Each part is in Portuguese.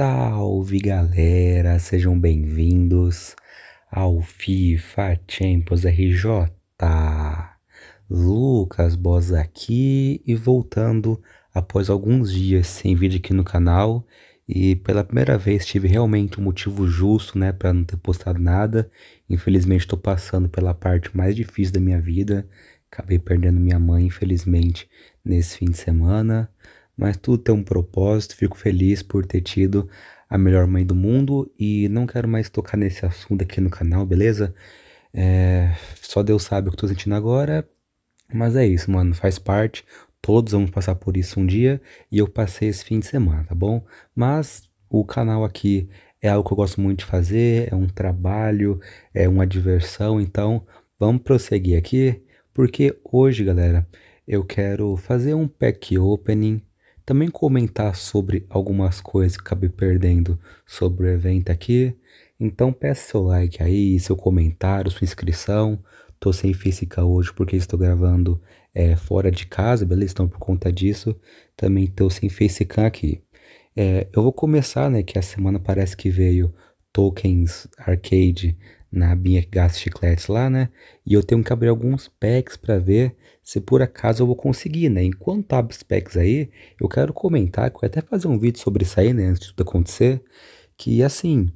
Salve galera, sejam bem-vindos ao FIFA Champions RJ. Lucas Boss aqui e voltando após alguns dias sem vídeo aqui no canal e pela primeira vez tive realmente um motivo justo, né, para não ter postado nada. Infelizmente estou passando pela parte mais difícil da minha vida. Acabei perdendo minha mãe, infelizmente, nesse fim de semana mas tudo tem um propósito. Fico feliz por ter tido a melhor mãe do mundo e não quero mais tocar nesse assunto aqui no canal, beleza? É, só Deus sabe o que tô sentindo agora, mas é isso, mano, faz parte. Todos vamos passar por isso um dia e eu passei esse fim de semana, tá bom? Mas o canal aqui é algo que eu gosto muito de fazer, é um trabalho, é uma diversão, então vamos prosseguir aqui, porque hoje, galera, eu quero fazer um pack opening também comentar sobre algumas coisas que acabei perdendo sobre o evento aqui. Então peça seu like aí, seu comentário, sua inscrição. Tô sem física hoje porque estou gravando é, fora de casa, beleza? Então por conta disso, também tô sem facecam aqui. É, eu vou começar, né, que a semana parece que veio tokens arcade na minha que gasta chiclete lá, né? E eu tenho que abrir alguns packs para ver se por acaso eu vou conseguir, né? Enquanto abro os packs aí, eu quero comentar, que eu até fazer um vídeo sobre isso aí, né? Antes de tudo acontecer, que assim,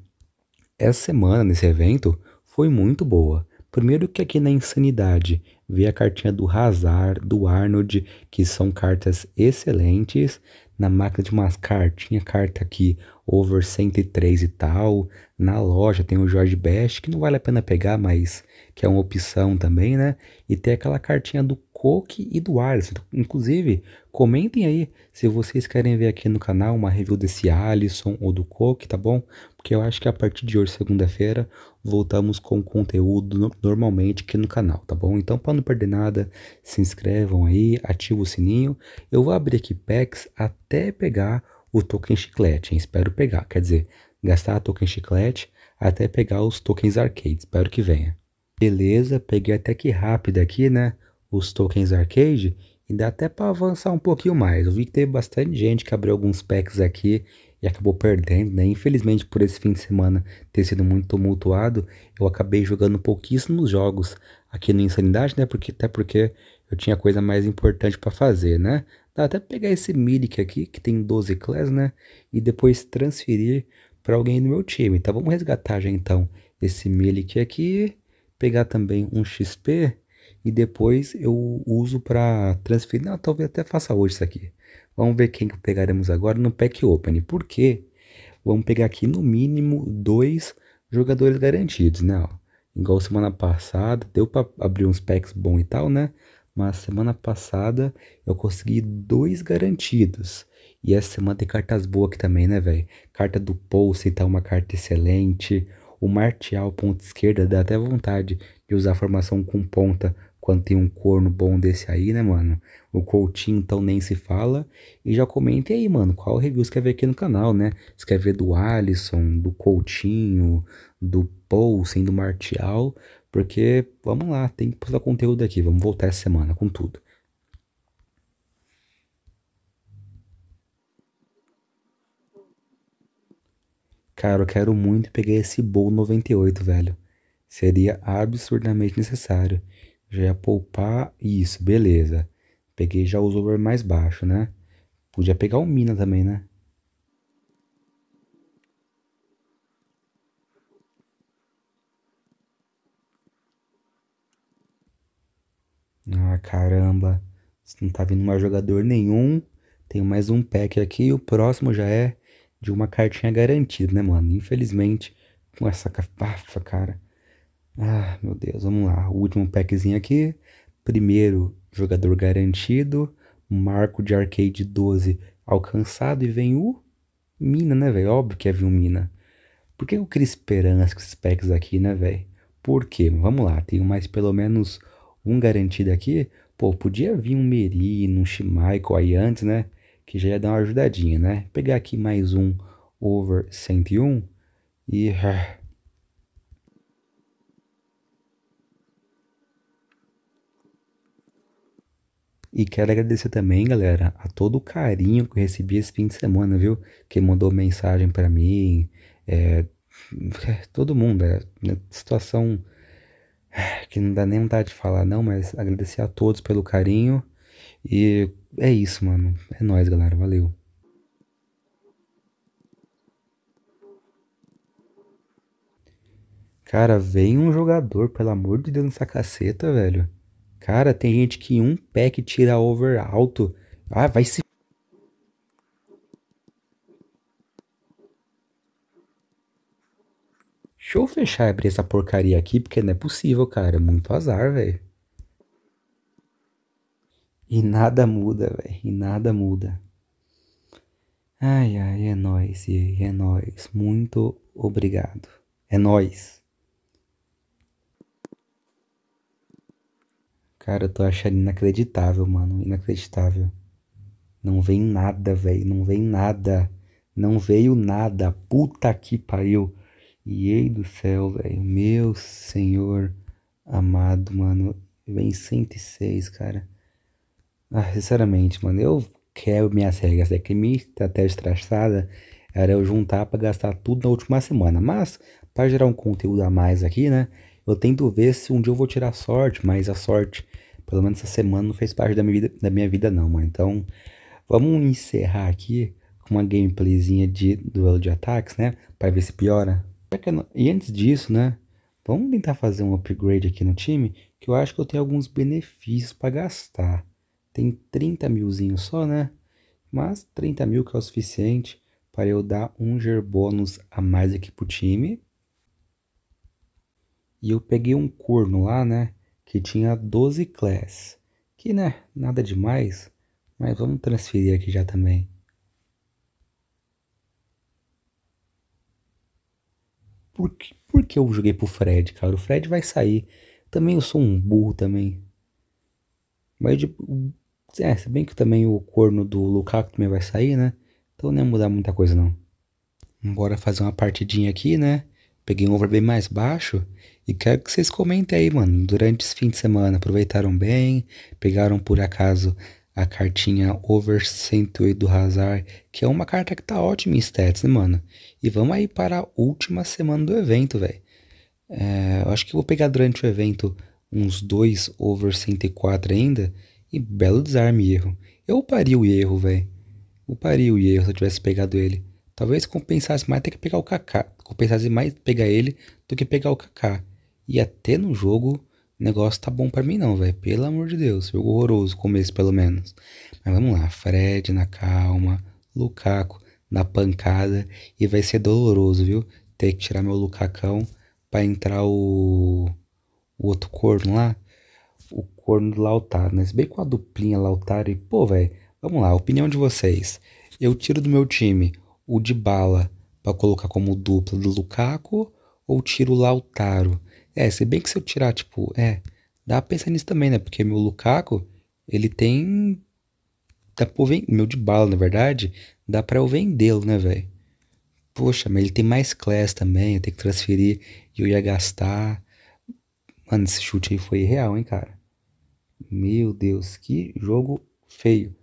essa semana nesse evento foi muito boa. Primeiro que aqui na Insanidade vi a cartinha do Hazard, do Arnold, que são cartas excelentes. Na máquina de mascar tinha carta aqui, over 103 e tal. Na loja tem o George Best, que não vale a pena pegar, mas que é uma opção também, né? E tem aquela cartinha do Coke e do Alisson. Então, inclusive, comentem aí se vocês querem ver aqui no canal uma review desse Alisson ou do Coke tá bom? Porque eu acho que a partir de hoje, segunda-feira, voltamos com conteúdo normalmente aqui no canal, tá bom? Então, para não perder nada, se inscrevam aí, ativa o sininho. Eu vou abrir aqui packs até pegar o token chiclete, hein? espero pegar. Quer dizer, gastar token chiclete até pegar os tokens arcade, espero que venha. Beleza, peguei até que rápido aqui, né? Os tokens arcade e dá até para avançar um pouquinho mais. Eu vi que teve bastante gente que abriu alguns packs aqui e acabou perdendo, né? Infelizmente, por esse fim de semana ter sido muito tumultuado, eu acabei jogando pouquíssimos jogos aqui no Insanidade, né? Porque até porque eu tinha coisa mais importante para fazer, né? Dá até pegar esse Milik aqui, que tem 12 classes, né? E depois transferir para alguém do meu time. Tá, vamos resgatar já então esse Milik aqui. Pegar também um XP e depois eu uso para transferir. Não, talvez até faça hoje isso aqui. Vamos ver quem que pegaremos agora no pack open. Porque vamos pegar aqui no mínimo dois jogadores garantidos, né? Ó, igual semana passada, deu para abrir uns packs bons e tal, né? mas semana passada eu consegui dois garantidos. E essa semana tem cartas boas aqui também, né, velho? Carta do Pulse tá uma carta excelente. O Martial, ponta esquerda, dá até vontade de usar a formação com ponta quando tem um corno bom desse aí, né, mano? O Coutinho, então, nem se fala. E já comente aí, mano, qual review você quer ver aqui no canal, né? Você quer ver do Alisson, do Coutinho, do Poulsen, do Martial? Porque, vamos lá, tem que postar conteúdo aqui. Vamos voltar essa semana com tudo. Cara, eu quero muito pegar esse Bowl 98, velho. Seria absurdamente necessário. Já ia poupar isso, beleza. Peguei já os over mais baixo, né? Podia pegar o Mina também, né? Ah, caramba. Não tá vindo mais jogador nenhum. Tenho mais um pack aqui. o próximo já é de uma cartinha garantida, né, mano? Infelizmente, com essa capafa, cara. Ah, meu Deus, vamos lá. O último packzinho aqui. Primeiro jogador garantido. Marco de arcade 12 alcançado. E vem o Mina, né, velho? Óbvio que é vir o Mina. Por que eu queria esperança com esses packs aqui, né, velho? Por quê? Vamos lá, tenho mais pelo menos um garantido aqui, pô, podia vir um Merino, um Schmeichel aí antes, né? Que já ia dar uma ajudadinha, né? Pegar aqui mais um over 101 e... Ah. E quero agradecer também, galera, a todo o carinho que eu recebi esse fim de semana, viu? Que mandou mensagem para mim, é, todo mundo, é, né, situação que não dá nem vontade de falar não, mas agradecer a todos pelo carinho. E é isso, mano. É nóis, galera. Valeu. Cara, vem um jogador, pelo amor de Deus, nessa caceta, velho. Cara, tem gente que um pack tira over alto. Ah, vai se Deixa eu fechar e abrir essa porcaria aqui, porque não é possível, cara. É muito azar, velho. E nada muda, velho. E nada muda. Ai, ai, é nóis, é nóis. Muito obrigado. É nóis. Cara, eu tô achando inacreditável, mano. Inacreditável. Não vem nada, velho. Não vem nada. Não veio nada. Puta que pariu. E ei do céu, velho. Meu senhor amado, mano. Vem 106, cara. Ah, sinceramente, mano, eu quero minhas regras. É que minha estratégia traçada era eu juntar para gastar tudo na última semana. Mas, para gerar um conteúdo a mais aqui, né? Eu tento ver se um dia eu vou tirar sorte, mas a sorte, pelo menos essa semana, não fez parte da minha vida, da minha vida não, mano. Então, vamos encerrar aqui com uma gameplayzinha de duelo de ataques, né? Para ver se piora. E antes disso, né? Vamos tentar fazer um upgrade aqui no time, que eu acho que eu tenho alguns benefícios para gastar. Tem 30 milzinho só, né? Mas 30 mil que é o suficiente para eu dar um ger bônus a mais aqui pro time. E eu peguei um corno lá, né? Que tinha 12 class. Que, né? Nada demais. Mas vamos transferir aqui já também. por que, por que eu joguei pro Fred, cara? O Fred vai sair. Também eu sou um burro também. Mas, tipo, é, se bem que também o corno do Lukaku também vai sair, né? Então não ia mudar muita coisa, não. Bora fazer uma partidinha aqui, né? Peguei um over bem mais baixo e quero que vocês comentem aí, mano. Durante esse fim de semana, aproveitaram bem? Pegaram por acaso a cartinha Over 108 do Hazard, que é uma carta que tá ótima em stats, né, mano? E vamos aí para a última semana do evento, velho. É, eu acho que vou pegar durante o evento uns dois Over 104 ainda e belo desarme erro. Eu uparia o erro, velho. Uparia o erro se eu tivesse pegado ele. Talvez compensasse mais ter que pegar o Kaká. Compensasse mais pegar ele do que pegar o Kaká. E até no jogo negócio tá bom para mim não, velho. Pelo amor de Deus, foi horroroso começo pelo menos. Mas vamos lá, Fred na calma, Lukaku na pancada e vai ser doloroso, viu? Ter que tirar meu Lucacão para entrar o o outro corno lá, o corno do Lautaro, né? Se bem com a duplinha Lautaro e pô, velho, vamos lá, opinião de vocês. Eu tiro do meu time o de bala para colocar como dupla do Lukaku ou tiro o Lautaro? É, se bem que se eu tirar, tipo, é, dá pra pensar nisso também, né? Porque meu Lukaku, ele tem. Dá pra ven... Meu de bala, na verdade, dá pra eu vendê-lo, né, velho? Poxa, mas ele tem mais class também, eu tenho que transferir e eu ia gastar. Mano, esse chute aí foi real, hein, cara? Meu Deus, que jogo feio.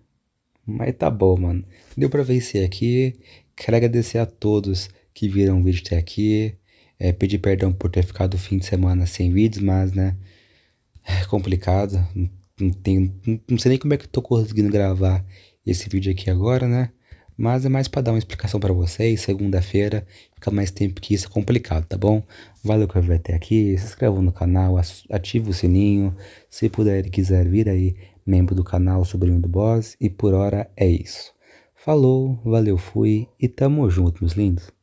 Mas tá bom, mano. Deu pra vencer aqui. Quero agradecer a todos que viram o vídeo até aqui. É, pedir perdão por ter ficado o fim de semana sem vídeos, mas, né, é complicado. Não, tenho, não, não sei nem como é que eu tô conseguindo gravar esse vídeo aqui agora, né? Mas é mais para dar uma explicação para vocês. Segunda-feira fica mais tempo que isso, é complicado, tá bom? Valeu que eu vi até aqui. Se inscreva no canal, ativa o sininho. Se puder e quiser vir aí, membro do canal Sobrinho do Boss. E por hora é isso. Falou, valeu, fui e tamo junto, meus lindos.